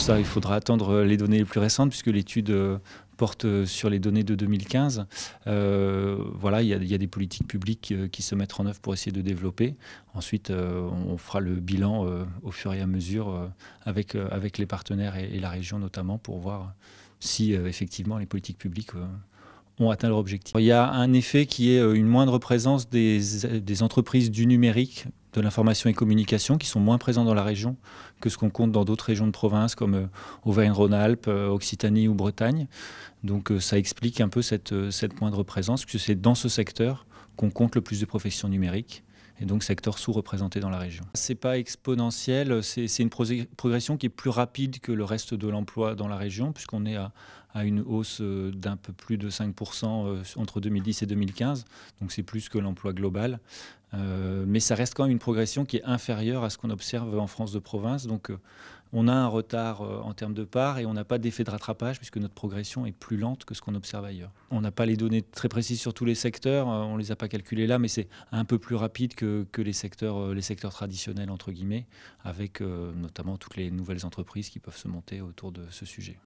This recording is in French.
ça, il faudra attendre euh, les données les plus récentes, puisque l'étude euh, porte euh, sur les données de 2015. voilà, il y, a des politiques publiques qui se mettent en œuvre pour essayer de développer. Ensuite, on fera le bilan au fur et à mesure avec, avec les partenaires et, la région notamment pour voir si effectivement les politiques publiques ont atteint leur objectif. Il y a un effet qui est une moindre présence des entreprises du numérique de l'information et communication qui sont moins présents dans la région que ce qu'on compte dans d'autres régions de province comme euh, Auvergne-Rhône-Alpes, euh, Occitanie ou Bretagne. Donc euh, ça explique un peu cette, cette moindre présence, puisque c'est dans ce secteur qu'on compte le plus de professions numériques et donc secteur sous-représenté dans la région. C'est pas exponentiel, c'est une progression qui est plus rapide que le reste de l'emploi dans la région, puisqu'on est à, à, une hausse d'un peu plus de 5% entre 2010 et 2015, donc c'est plus que l'emploi global. Euh, mais ça reste quand même une progression qui est inférieure à ce qu'on observe en France de province. Donc euh, on a un retard euh, en termes de part et on n'a pas d'effet de rattrapage puisque notre progression est plus lente que ce qu'on observe ailleurs. On n'a pas les données très précises sur tous les secteurs, on ne les a pas calculées là, mais c'est un peu plus rapide que, les, secteurs, les secteurs traditionnels, entre guillemets, avec notamment toutes les nouvelles entreprises qui peuvent se monter autour de ce sujet.